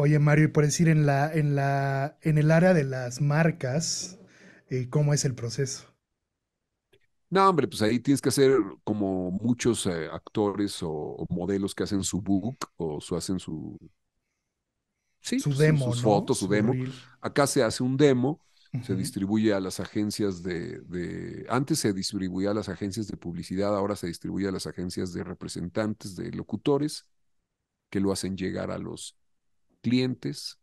Oye, Mario, y por decir, en, la, en, la, en el área de las marcas, eh, ¿cómo es el proceso? No, hombre, pues ahí tienes que hacer como muchos eh, actores o, modelos que hacen su book o su, hacen su... Sí, su pues, demo, sus, fotos, su, demo. Acá se hace un demo, se distribuye a las agencias de, de... Antes se distribuía a las agencias de publicidad, ahora se distribuye a las agencias de representantes, de locutores, que lo hacen llegar a los clientes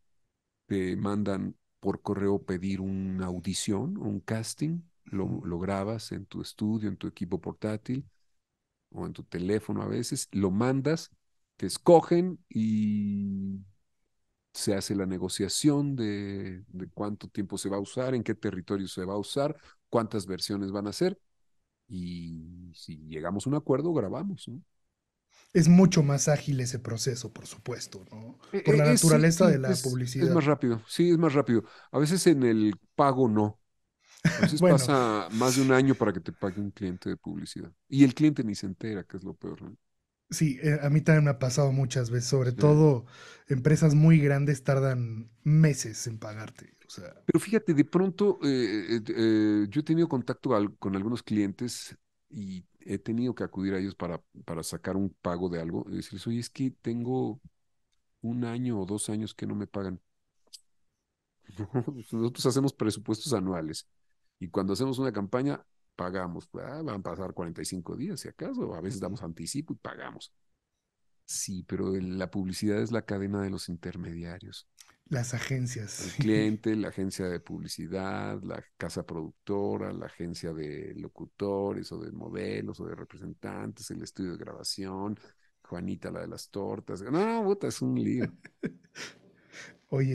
te mandan por correo pedir una audición, un casting, lo, grabas en tu estudio, en tu equipo portátil o en tu teléfono a veces, lo mandas, te escogen y se hace la negociación de, cuánto tiempo se va a usar, en qué territorio se va a usar, cuántas versiones van a ser y si llegamos a un acuerdo, grabamos. ¿no? es mucho más ágil ese proceso, por supuesto, ¿no? Eh, por la eh, naturaleza de la publicidad. Es más rápido, sí, es más rápido. A veces en el pago no. A veces pasa más de un año para que te pague un cliente de publicidad. Y el cliente ni se entera, que es lo peor. Sí, eh, a mí también me ha pasado muchas veces, sobre todo empresas muy grandes tardan meses en pagarte. Pero fíjate, de pronto yo he tenido contacto con algunos clientes y he tenido que acudir a ellos para, para sacar un pago de algo y decirles, oye, es que tengo un año o dos años que no me pagan. Nosotros hacemos presupuestos anuales y cuando hacemos una campaña, pagamos. Ah, van a pasar 45 días, si acaso, a veces damos anticipo y pagamos. Sí, pero la publicidad es la cadena de los intermediarios. Las agencias. El cliente, la agencia de publicidad, la casa productora, la agencia de locutores o de modelos o de representantes, el estudio de grabación, Juanita, la de las tortas. No, puta, es un lío.